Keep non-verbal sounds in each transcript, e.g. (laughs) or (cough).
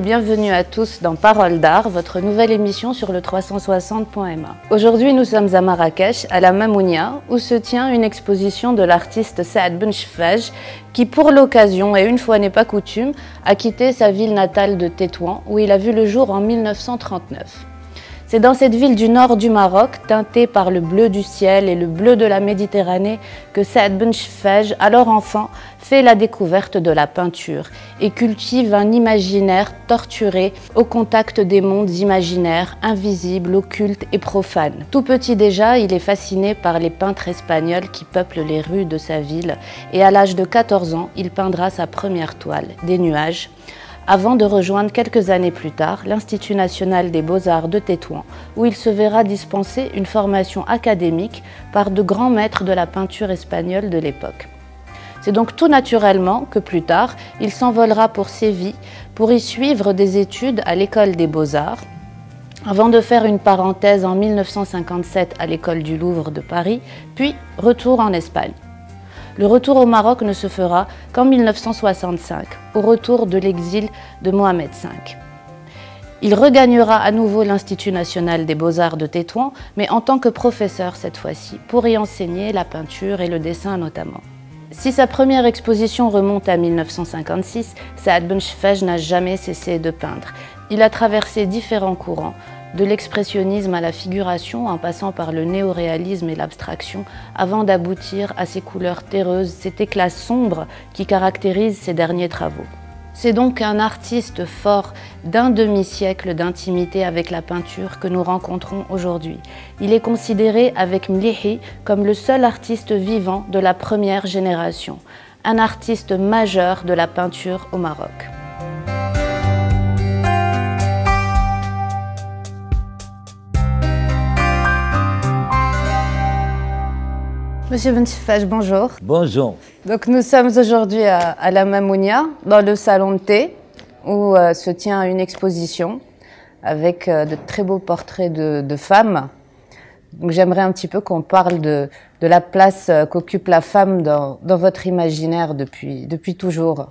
bienvenue à tous dans Parole d'art, votre nouvelle émission sur le 360.ma. Aujourd'hui, nous sommes à Marrakech, à la Mamounia, où se tient une exposition de l'artiste Saad Benchfaj, qui pour l'occasion, et une fois n'est pas coutume, a quitté sa ville natale de Tétouan, où il a vu le jour en 1939. C'est dans cette ville du nord du Maroc, teintée par le bleu du ciel et le bleu de la Méditerranée, que Saad Ben alors enfant, fait la découverte de la peinture et cultive un imaginaire torturé au contact des mondes imaginaires, invisibles, occultes et profanes. Tout petit déjà, il est fasciné par les peintres espagnols qui peuplent les rues de sa ville et à l'âge de 14 ans, il peindra sa première toile, Des nuages, avant de rejoindre quelques années plus tard l'Institut national des beaux-arts de Tétouan, où il se verra dispenser une formation académique par de grands maîtres de la peinture espagnole de l'époque. C'est donc tout naturellement que plus tard, il s'envolera pour Séville pour y suivre des études à l'école des beaux-arts, avant de faire une parenthèse en 1957 à l'école du Louvre de Paris, puis retour en Espagne. Le retour au Maroc ne se fera qu'en 1965, au retour de l'exil de Mohamed V. Il regagnera à nouveau l'Institut national des beaux-arts de Tétouan, mais en tant que professeur cette fois-ci, pour y enseigner la peinture et le dessin notamment. Si sa première exposition remonte à 1956, Saad Ben Shfej n'a jamais cessé de peindre. Il a traversé différents courants, de l'expressionnisme à la figuration en passant par le néoréalisme et l'abstraction avant d'aboutir à ces couleurs terreuses, cet éclat sombre qui caractérise ses derniers travaux. C'est donc un artiste fort d'un demi-siècle d'intimité avec la peinture que nous rencontrons aujourd'hui. Il est considéré avec Mlihi comme le seul artiste vivant de la première génération, un artiste majeur de la peinture au Maroc. Monsieur Bentifage, bonjour. Bonjour. Donc nous sommes aujourd'hui à, la Mamounia, dans le salon de thé, où euh, se tient une exposition avec euh, de très beaux portraits de, femmes. Donc j'aimerais un petit peu qu'on parle de, la place euh, qu'occupe la femme dans, votre imaginaire depuis, depuis toujours.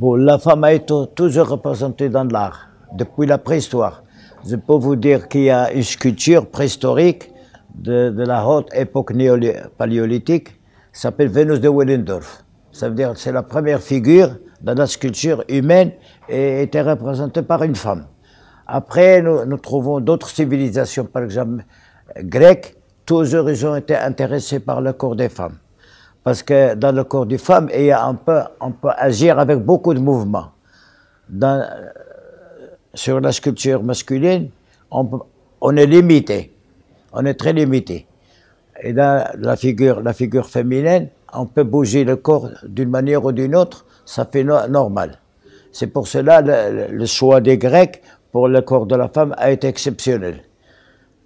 Bon, la femme a été toujours représentée dans l'art, depuis la préhistoire. Je peux vous dire qu'il y a une sculpture préhistorique de, la haute époque paléolithique s'appelle Vénus de Willendorf. Ça veut dire que c'est la première figure dans la sculpture humaine et était représentée par une femme. Après, nous, trouvons d'autres civilisations, par exemple grecques, tous ils ont été intéressés par le corps des femmes. Parce que dans le corps des femmes, il on peut agir avec beaucoup de mouvements. sur la sculpture masculine, on est limité on est très limité. Et dans la figure, la figure féminine, on peut bouger le corps d'une manière ou d'une autre, ça fait normal. C'est pour cela le, le choix des Grecs pour le corps de la femme a été exceptionnel.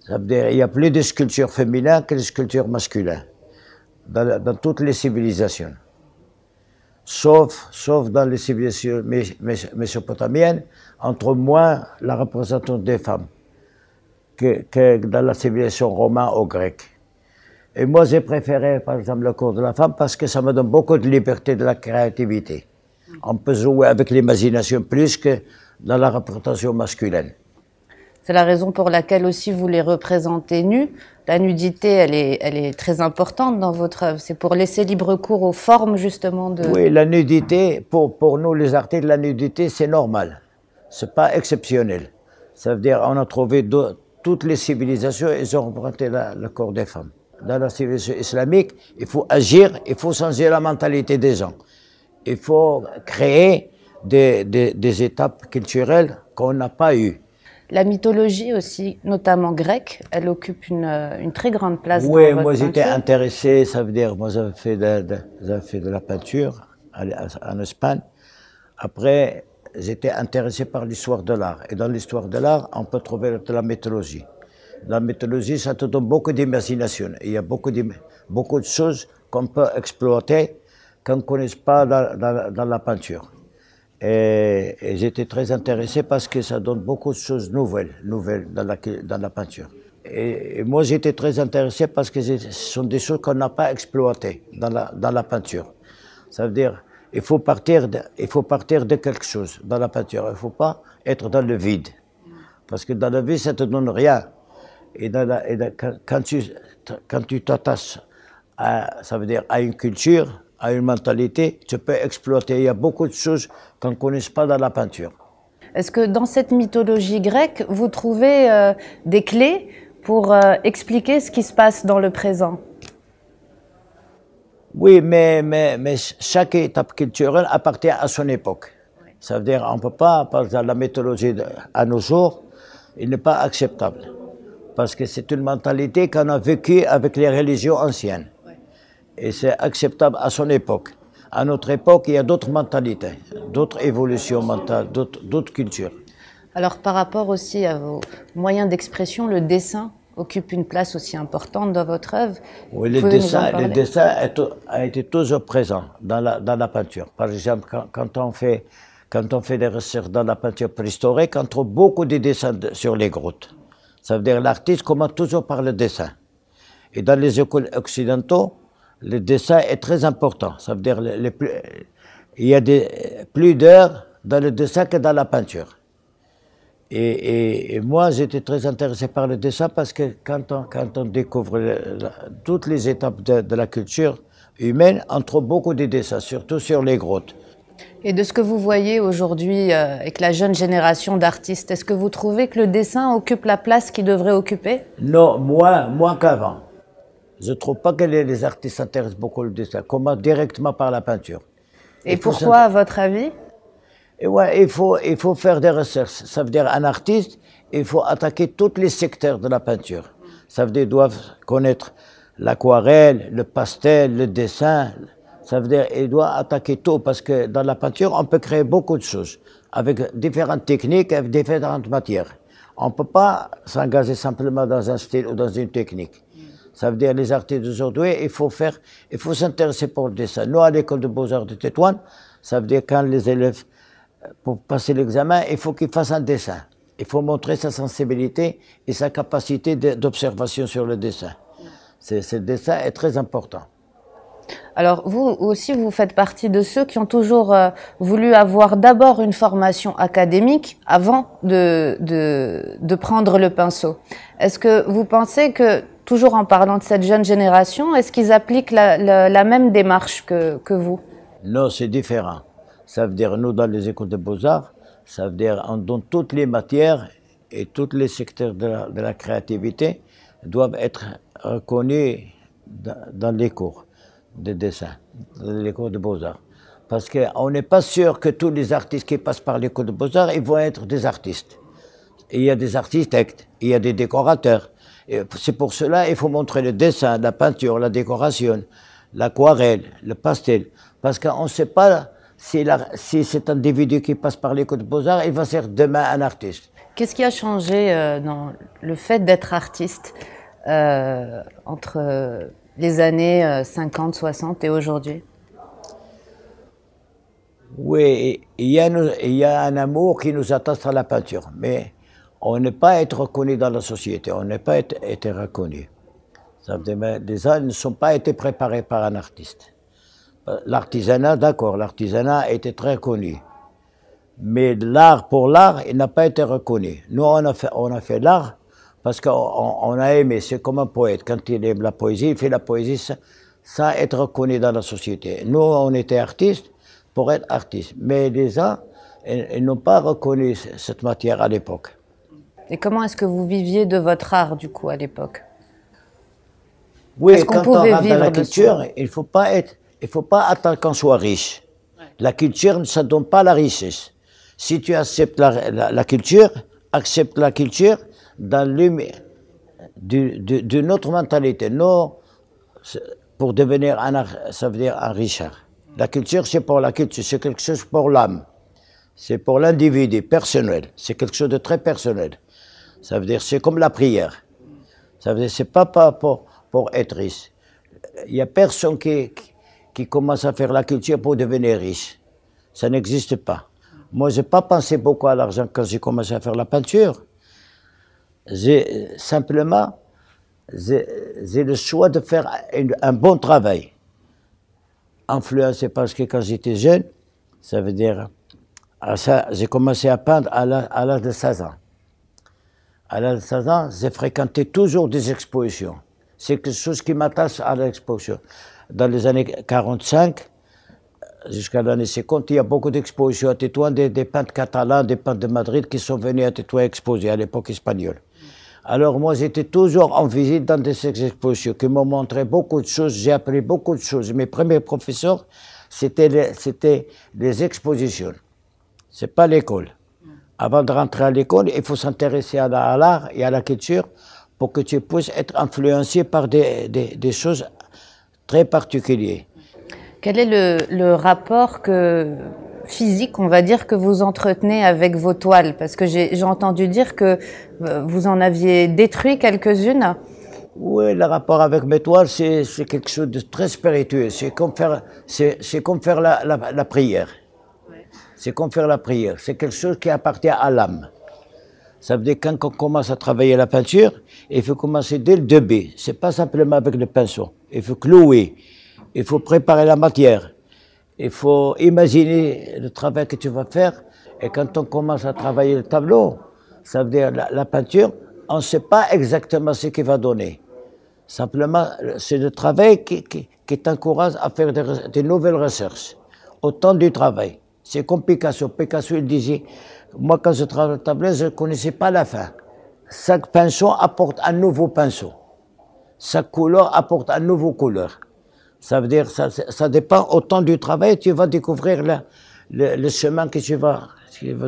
Ça veut dire, il y a plus de sculptures féminines que de sculptures masculines dans, toutes les civilisations. Sauf, sauf dans les civilisations mésopotamiennes, entre moins la représentation des femmes que, dans la civilisation romaine ou grecque. Et moi, j'ai préféré, par exemple, le cours de la femme parce que ça me donne beaucoup de liberté de la créativité. On peut jouer avec l'imagination plus que dans la représentation masculine. C'est la raison pour laquelle aussi vous les représentez nus. La nudité, elle est, elle est très importante dans votre œuvre. C'est pour laisser libre cours aux formes, justement, de... Oui, la nudité, pour, pour nous, les artistes, la nudité, c'est normal. C'est pas exceptionnel. Ça veut dire, on a trouvé d'autres toutes les civilisations, elles ont emprunté le corps des femmes. Dans la civilisation islamique, il faut agir, il faut changer la mentalité des gens. Il faut créer des, des, étapes culturelles qu'on n'a pas eues. La mythologie aussi, notamment grecque, elle occupe une, une très grande place oui, dans votre moi j'étais intéressé, ça veut dire, moi j'avais fait de, fait de la peinture en Espagne. Après, j'étais intéressé par l'histoire de l'art. Et dans l'histoire de l'art, on peut trouver de la mythologie. La mythologie, ça te donne beaucoup d'imagination. Il y a beaucoup de, beaucoup de choses qu'on peut exploiter qu'on ne connaît pas dans, la peinture. Et, j'étais très intéressé parce que ça donne beaucoup de choses nouvelles, nouvelles dans la, dans la peinture. Et, moi, j'étais très intéressé parce que ce sont des choses qu'on n'a pas exploitées dans la, dans la peinture. Ça veut dire, il faut partir de, il faut partir de quelque chose dans la peinture. Il ne faut pas être dans le vide. Parce que dans le vide, ça ne te donne rien. Et, quand tu quand t'attaches à, ça veut dire à une culture, à une mentalité, tu peux exploiter. Il y a beaucoup de choses qu'on ne connaît pas dans la peinture. Est-ce que dans cette mythologie grecque, vous trouvez euh, des clés pour euh, expliquer ce qui se passe dans le présent oui, mais, mais, mais chaque étape culturelle appartient à son époque. Ça veut dire on ne peut pas, par la mythologie à nos jours, il n'est pas acceptable. Parce que c'est une mentalité qu'on a vécue avec les religions anciennes. Et c'est acceptable à son époque. À notre époque, il y a d'autres mentalités, d'autres évolutions mentales, d'autres cultures. Alors par rapport aussi à vos moyens d'expression, le dessin, occupe une place aussi importante dans votre œuvre. Oui, le dessin, le a été toujours présent dans la, dans la peinture. Par exemple, quand, on fait, quand on fait des recherches dans la peinture préhistorique, on trouve beaucoup de dessins sur les grottes. Ça veut dire l'artiste commence toujours par le dessin. Et dans les écoles occidentaux, le dessin est très important. Ça veut dire il y a des, plus d'heures dans le dessin que dans la peinture. Et, moi, j'étais très intéressé par le dessin parce que quand on, découvre toutes les étapes de, la culture humaine, on trouve beaucoup de dessins, surtout sur les grottes. Et de ce que vous voyez aujourd'hui euh, avec la jeune génération d'artistes, est-ce que vous trouvez que le dessin occupe la place qu'il devrait occuper Non, moins, moins qu'avant. Je ne trouve pas que les, artistes s'intéressent beaucoup au dessin, comment directement par la peinture. Et pourquoi, à votre avis et il faut, il faut faire des recherches. Ça veut dire un artiste, il faut attaquer tous les secteurs de la peinture. Ça veut dire qu'il doit connaître l'aquarelle, le pastel, le dessin. Ça veut dire qu'il doit attaquer tout parce que dans la peinture, on peut créer beaucoup de choses avec différentes techniques, avec différentes matières. On ne peut pas s'engager simplement dans un style ou dans une technique. Ça veut dire les artistes d'aujourd'hui, il faut faire, il faut s'intéresser pour le dessin. Nous, à l'école de beaux-arts de Tétouan, ça veut dire quand les élèves pour passer l'examen, il faut qu'il fasse un dessin. Il faut montrer sa sensibilité et sa capacité d'observation sur le dessin. Ce dessin est très important. Alors vous aussi, vous faites partie de ceux qui ont toujours euh, voulu avoir d'abord une formation académique avant de, prendre le pinceau. Est-ce que vous pensez que, toujours en parlant de cette jeune génération, est-ce qu'ils appliquent la, même démarche que vous Non, c'est différent. Ça veut dire, nous, dans les écoles de beaux-arts, ça veut dire, dans toutes les matières et tous les secteurs de la, créativité doivent être reconnus dans, les cours de dessin, dans les cours de beaux-arts. Parce qu'on n'est pas sûr que tous les artistes qui passent par l'école de beaux-arts, ils vont être des artistes. il y a des architectes, il y a des décorateurs. C'est pour cela il faut montrer le dessin, la peinture, la décoration, l'aquarelle, le pastel. Parce qu'on ne sait pas si cet individu qui passe par les de beaux-arts, il va faire demain un artiste. Qu'est-ce qui a changé euh, dans le fait d'être artiste euh, entre les années 50, euh, 60 et aujourd'hui Oui, il y, a, un amour qui nous attache à la peinture, mais on n'est pas être reconnu dans la société, on n'est pas été, reconnu. Ça les ne sont pas été préparés par un artiste. Euh, l'artisanat, d'accord, l'artisanat était très connu. Mais l'art pour l'art, il n'a pas été reconnu. Nous, on a fait, on fait l'art parce qu'on a aimé. C'est comme un poète. Quand il aime la poésie, il fait la poésie sans, être reconnu dans la société. Nous, on était artistes pour être artistes. Mais les gens, ils, n'ont pas reconnu cette matière à l'époque. Et comment est-ce que vous viviez de votre art, du coup, à l'époque Oui, quand on rentre dans la culture, il ne faut pas être il ne faut pas attendre qu'on soit riche. La culture ne ça donne pas la richesse. Si tu acceptes la, culture, accepte la culture dans d'une autre mentalité. Non, pour devenir un, ça veut dire un richard. La culture, c'est pour la culture, c'est quelque chose pour l'âme. C'est pour l'individu, personnel. C'est quelque chose de très personnel. Ça veut dire, c'est comme la prière. Ça veut dire, c'est pas, pas pour, pour être riche. Il n'y a personne qui, qui commence à faire la culture pour devenir riche, Ça n'existe pas. Moi, je n'ai pas pensé beaucoup à l'argent quand j'ai commencé à faire la peinture. J'ai simplement j'ai le choix de faire un bon travail. Influencé parce que quand j'étais jeune, ça veut dire, j'ai commencé à peindre à l'âge de 16 ans. À l'âge de 16 ans, j'ai fréquenté toujours des expositions. C'est quelque chose qui m'attache à l'exposition dans les années 45 jusqu'à l'année 50, il y a beaucoup d'expositions à Tétouan, des, peintres catalans, des peintres de Madrid qui sont venus à Tétouan exposer à l'époque espagnole. Alors moi, j'étais toujours en visite dans des expositions qui m'ont montré beaucoup de choses, j'ai appris beaucoup de choses. Mes premiers professeurs, c'était les, les expositions, c'est pas l'école. Avant de rentrer à l'école, il faut s'intéresser à l'art et à la culture pour que tu puisses être influencé par des, des, des choses très particulier. Quel est le, rapport que, physique, on va dire, que vous entretenez avec vos toiles Parce que j'ai entendu dire que euh, vous en aviez détruit quelques-unes. Oui, le rapport avec mes toiles, c'est quelque chose de très spirituel. C'est comme faire, c'est comme faire la, prière. C'est comme faire la prière. C'est quelque chose qui appartient à l'âme. Ça veut dire quand on commence à travailler la peinture, il faut commencer dès le début. C'est pas simplement avec le pinceau il faut clouer, il faut préparer la matière, il faut imaginer le travail que tu vas faire. Et quand on commence à travailler le tableau, ça veut dire la, peinture, on ne sait pas exactement ce qu'il va donner. Simplement, c'est le travail qui, qui, t'encourage à faire des, nouvelles recherches. autant du travail. C'est comme Picasso. Picasso, il disait, moi quand je travaille le tableau, je ne connaissais pas la fin. Chaque pinceau apporte un nouveau pinceau sa couleur apporte un nouveau couleur. Ça veut dire, ça, ça dépend autant du travail, tu vas découvrir le, le, chemin que tu vas,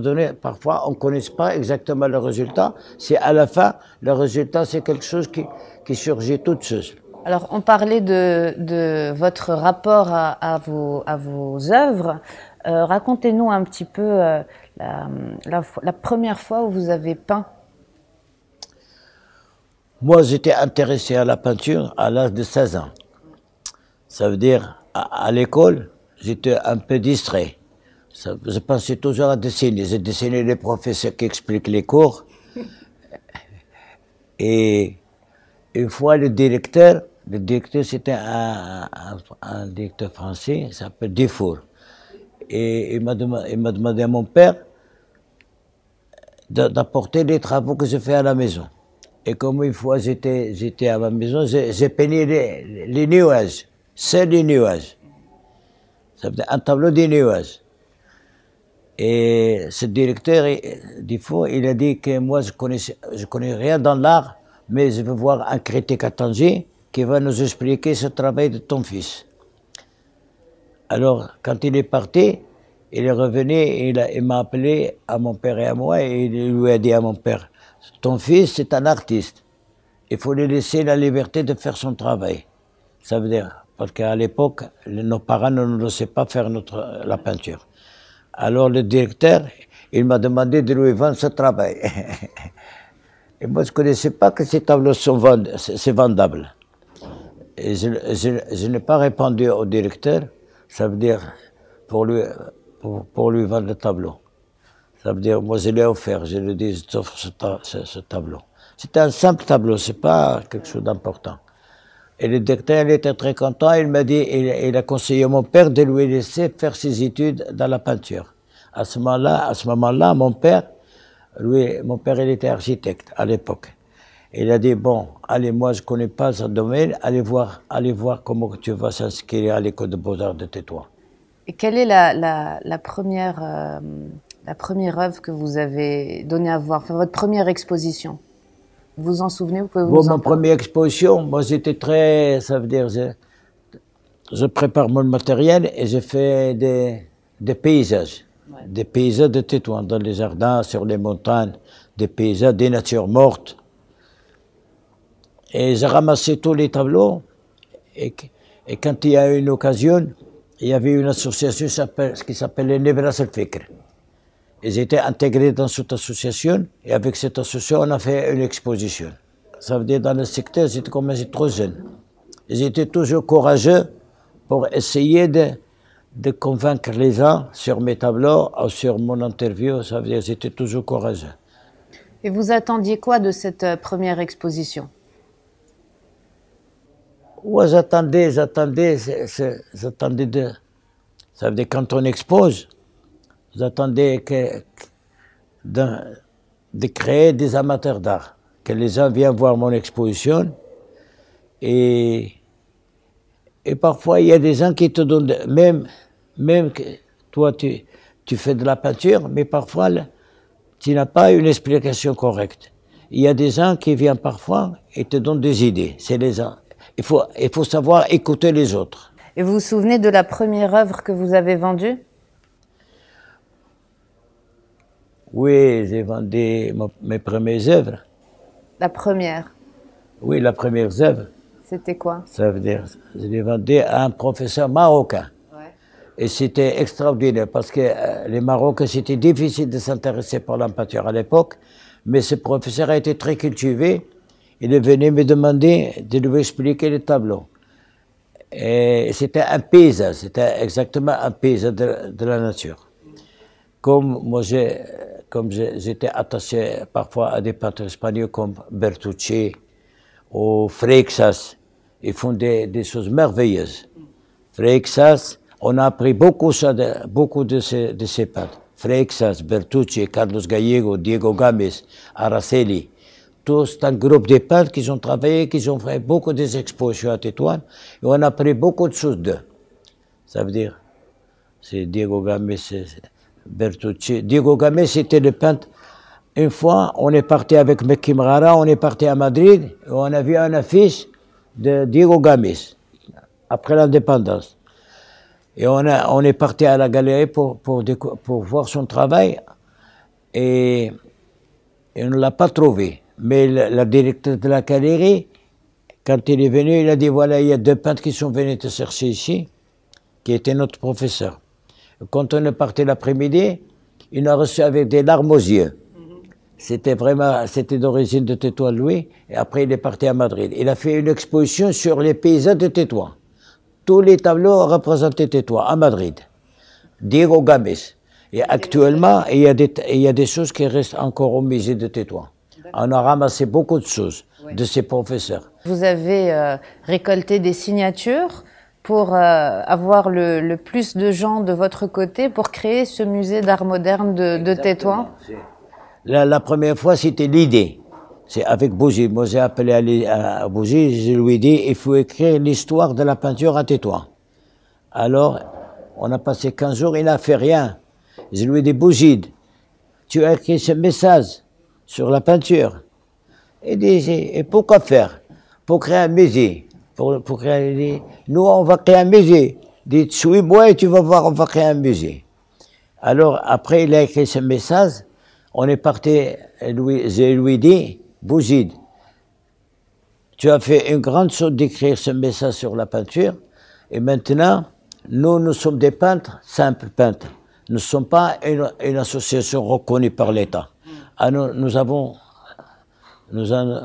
donner. Parfois, on ne connaît pas exactement le résultat. C'est à la fin, le résultat, c'est quelque chose qui, qui surgit toutes seule. Alors, on parlait de, de votre rapport à, vos, à vos œuvres. Euh, racontez-nous un petit peu euh, la, la, première fois où vous avez peint moi, j'étais intéressé à la peinture à l'âge de 16 ans. Ça veut dire, à, l'école, j'étais un peu distrait. je pensais toujours à dessiner. J'ai dessiné les professeurs qui expliquent les cours. (laughs) Et une fois, le directeur, le directeur, c'était un, directeur français, il s'appelle Dufour. Et il m'a demandé à mon père d'apporter les travaux que je fais à la maison. Et comme une fois j'étais, j'étais à ma maison, j'ai peigné les, nuages. C'est des nuages. Ça veut un tableau des nuages. Et ce directeur, du il a dit que moi, je connais, je connais rien dans l'art, mais je veux voir un critique à Tangier qui va nous expliquer ce travail de ton fils. Alors, quand il est parti, il est revenu, et il m'a appelé à mon père et à moi, et il lui a dit à mon père, ton fils est un artiste. Il faut lui laisser la liberté de faire son travail. Ça veut dire, parce qu'à l'époque, nos parents ne nous laissaient pas faire euh, la peinture. Alors le directeur, il m'a demandé de lui vendre ce travail. (laughs) Et moi, je ne connaissais pas que ces tableaux sont vendables. Et je, n'ai pas répondu au directeur, ça veut dire pour lui vendre le tableau. Ça veut dire, moi je l'ai offert, je lui ai dit, je t'offre ce, tableau. C'était un simple tableau, c'est pas quelque chose d'important. Et le docteur, il était très content, il m'a dit, il, a conseillé à mon père de lui laisser faire ses études dans la peinture. À ce moment-là, à ce moment-là, mon père, lui, mon père, il était architecte à l'époque. Il a dit, bon, allez, moi, je connais pas ce domaine, allez voir, allez voir comment tu vas s'inscrire à l'école de beaux-arts de Tétouan. Et quelle est la, première, euh, la première œuvre que vous avez donnée à voir, votre première exposition Vous vous en souvenez Vous pouvez en Ma première exposition, moi j'étais très, ça veut dire, je, je, prépare mon matériel et j'ai fait des, paysages, des paysages de Tétouan, dans les jardins, sur les montagnes, des paysages, des natures mortes. Et j'ai ramassé tous les tableaux et, quand il y a eu une occasion, il y avait une association qui s'appelait les al-Fikr. Ils étaient intégrés dans cette association et avec cette association, on a fait une exposition. Ça veut dire dans le secteur, j'étais comme ils trop jeune. Ils étaient toujours courageux pour essayer de, de convaincre les gens sur mes tableaux ou sur mon interview. Ça veut dire qu'ils étaient toujours courageux. Et vous attendiez quoi de cette euh, première exposition Où j'attendais, j'attendais, j'attendais de. Ça veut dire quand on expose, vous attendez de, créer des amateurs d'art, que les gens viennent voir mon exposition et, et parfois il y a des gens qui te donnent, même, même que toi tu, tu fais de la peinture, mais parfois tu n'as pas une explication correcte. Il y a des gens qui viennent parfois et te donnent des idées. C'est les Il faut, il faut savoir écouter les autres. Et vous vous souvenez de la première œuvre que vous avez vendue Oui, j'ai vendu mes premières œuvres. La première Oui, la première œuvre. C'était quoi Ça veut dire, je l'ai vendu à un professeur marocain. Et c'était extraordinaire parce que euh, les Marocains, c'était difficile de s'intéresser pour la peinture à l'époque. Mais ce professeur a été très cultivé. Il est venu me demander de lui expliquer les tableaux. Et c'était un paysage, c'était exactement un paysage de la nature. Comme moi, comme j'étais attaché parfois à des peintres espagnols comme Bertucci ou Freixas, ils font des, des choses merveilleuses. Freixas, on a appris beaucoup, ça de, beaucoup de ces, de ces peintres. Freixas, Bertucci, Carlos Gallego, Diego Games, Araceli, tous un groupe de peintres qui ont travaillé, qui ont fait beaucoup d'expositions à Tétouan, et on a appris beaucoup de choses d'eux. Ça veut dire, c'est Diego Games, Bertucci. Diego Games c'était le peintre. Une fois, on est parti avec Rara, on est parti à Madrid, et on a vu un affiche de Diego Gamis, après l'indépendance. Et on, est parti à la galerie pour, voir son travail, et, on ne l'a pas trouvé. Mais la, la, directrice de la galerie, quand il est venu, il a dit, voilà, il y a deux peintres qui sont venus te chercher ici, qui étaient notre professeur. Quand on est parti l'après-midi, il a reçu avec des larmes aux yeux. C'était vraiment, c'était d'origine de Tétouan Louis, et après il est parti à Madrid. Il a fait une exposition sur les paysans de Tétois. Tous les tableaux représentaient Tétouan à Madrid. Diego Games. Et actuellement, il y, a des, choses qui restent encore au musée de Tétouan. On a ramassé beaucoup de choses de ses professeurs. Vous avez euh, récolté des signatures pour euh, avoir le, plus de gens de votre côté pour créer ce musée d'art moderne de, de Tétouan la, la, première fois, c'était l'idée. C'est avec bougie Moi, j'ai appelé à, à je lui ai dit, il faut écrire l'histoire de la peinture à Tétouan. Alors, on a passé 15 jours, il n'a fait rien. Je lui ai dit, Bougide, tu as écrit ce message sur la peinture. Il dit, et pourquoi faire Pour créer un musée pour, pour créer Nous, on va créer un musée. Dites, suis-moi et tu vas voir, on va créer un musée. Alors, après, il a écrit ce message. On est parti, lui, je lui dit, Bouzid, tu as fait une grande chose d'écrire ce message sur la peinture. Et maintenant, nous, nous sommes des peintres, simples peintres. Nous ne sommes pas une, association reconnue par l'État. Mm. Alors, ah nous avons, nous euh,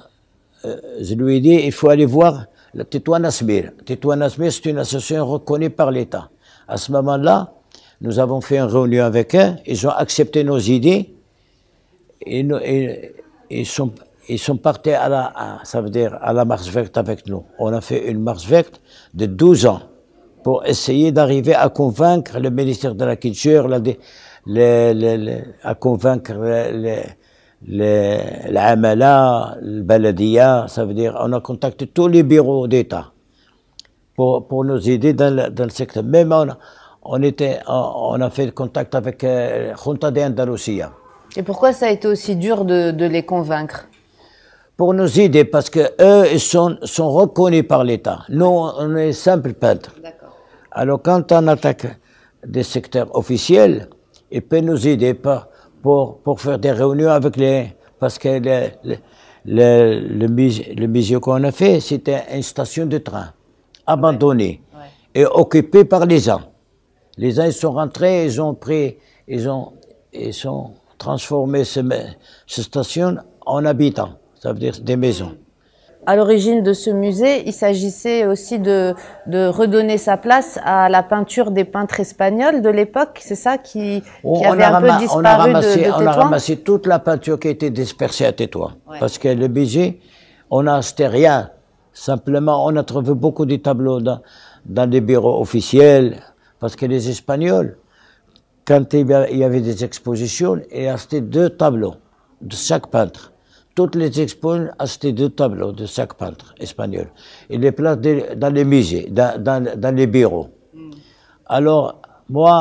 je lui ai dit, il faut aller voir la Tétouan Asmir. c'est une association reconnue par l'État. À ce moment-là, nous avons fait une réunion avec eux, ils ont accepté nos idées, et, ils, sont, ils sont partis à la, ça veut dire à la marche verte avec nous. On a fait une marche verte de 12 ans pour essayer d'arriver à convaincre le ministère de la Culture, la, à convaincre les, l'Amala, le ça veut dire on a contacté tous les bureaux d'État pour, pour nous aider dans le, secteur. Même on, était, on, a fait contact avec la euh, Junta de Andalusia. Et pourquoi ça a été aussi dur de, les convaincre Pour nous aider, parce que eux ils sont, sont reconnus par l'État. Nous, on est simples peintres. Alors quand on attaque des secteurs officiels, et peuvent nous aider pas pour, pour faire des réunions avec les... Parce que le, le, le, musée, qu'on a fait, c'était une station de train, abandonnée et occupée par les gens. Les gens, sont rentrés, ils ont pris, ils ont, ils transformé cette station en habitants, ça veut dire des maisons à l'origine de ce musée, il s'agissait aussi de, redonner sa place à la peinture des peintres espagnols de l'époque, c'est ça qui, oh, avait un on a, ramassé, on a ramassé toute la peinture qui a été dispersée à Tétouan. Parce que le budget, on n'a acheté rien. Simplement, on a trouvé beaucoup de tableaux dans, dans des bureaux officiels, parce que les Espagnols, quand il y avait des expositions, ils achetaient deux tableaux de chaque peintre toutes les expos à ces deux tableaux de chaque peintre espagnol. Il les place dans les musées, dans, les bureaux. Hmm. Alors, moi,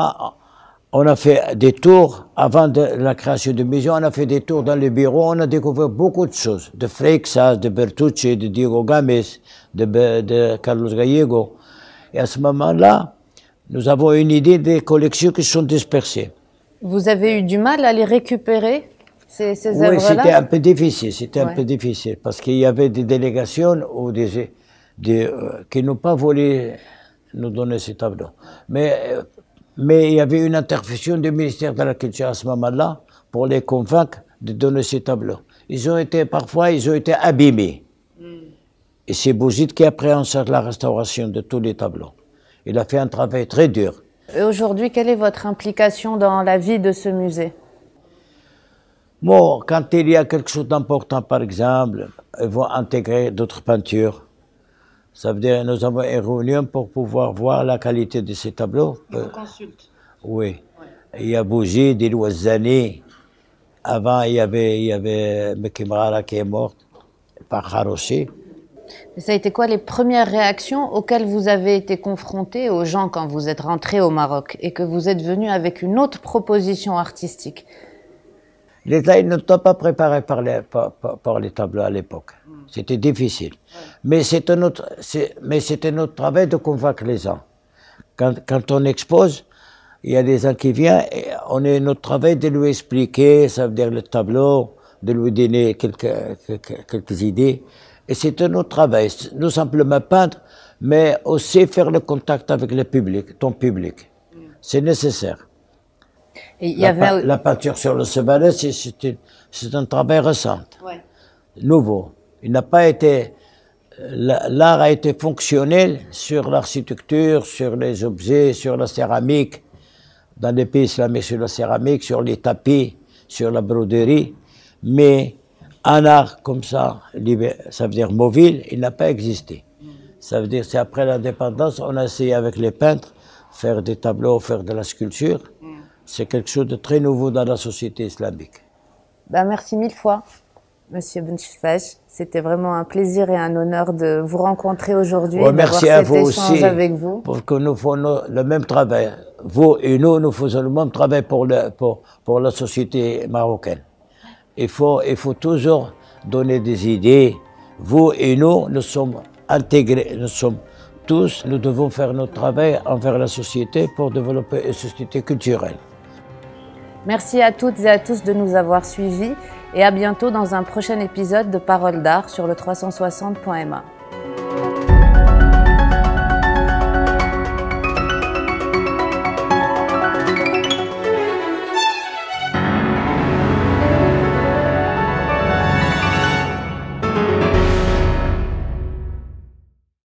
on a fait des tours, avant de la création de musée, on a fait des tours dans les bureaux, on a découvert beaucoup de choses, de Freixas, de Bertucci, de Diego Games, de Carlos Gallego. Et à ce moment-là, nous avons une idée des collections qui sont dispersées. Vous avez eu du mal à les récupérer oui, c'était un peu difficile, c'était un peu difficile, parce qu'il y avait des délégations ou des, euh, qui n'ont pas voulu nous donner ces tableaux. Mais, euh, mais il y avait une intervention du ministère de la Culture à ce moment-là pour les convaincre de donner ces tableaux. Ils ont été, parfois, ils ont été abîmés. Mm. Et c'est Bouzid qui a pris en charge la restauration de tous les tableaux. Il a fait un travail très dur. et Aujourd'hui, quelle est votre implication dans la vie de ce musée Bon, quand il y a quelque chose d'important, par exemple, ils vont intégrer d'autres peintures. Ça veut dire que nous avons une réunion pour pouvoir voir la qualité de ces tableaux. vous euh, Oui. Il y a Bougie, des Avant, il y avait, il y avait qui est morte, par aussi. Mais ça a été quoi les premières réactions auxquelles vous avez été confronté aux gens quand vous êtes rentré au Maroc et que vous êtes venu avec une autre proposition artistique les il n'était pas préparé par les, par, les tableaux à l'époque. Mm. C'était difficile. Mais c'était notre, mais c'était notre travail de convaincre les gens. Quand, quand on expose, il y a des gens qui viennent et on est notre travail de lui expliquer, ça veut dire le tableau, de lui donner quelques, quelques, idées. Et c'est notre travail. Non simplement peindre, mais aussi faire le contact avec le public, ton public. Mm. C'est nécessaire la, peinture sur le Sebalet, c'est un travail récent, nouveau. Il n'a pas été... Euh, l'art a été fonctionnel sur l'architecture, sur les objets, sur la céramique, dans les pays islamiques sur la céramique, sur les tapis, sur la broderie, mais un art comme ça, ça veut dire mobile, il n'a pas existé. Ça veut dire c'est après l'indépendance, on a essayé avec les peintres, faire des tableaux, faire de la sculpture, c'est quelque chose de très nouveau dans la société islamique. Ben, merci mille fois, Monsieur Benchfaj. C'était vraiment un plaisir et un honneur de vous rencontrer aujourd'hui. et oh, merci à vous aussi avec vous. Pour que nous fassions le même travail. Vous et nous, nous faisons le même travail pour, le, pour, pour la société marocaine. Il faut, il faut toujours donner des idées. Vous et nous, nous sommes intégrés, nous sommes tous, nous devons faire notre travail envers la société pour développer une société culturelle. Merci à toutes et à tous de nous avoir suivis et à bientôt dans un prochain épisode de Paroles d'art sur le 360.ma.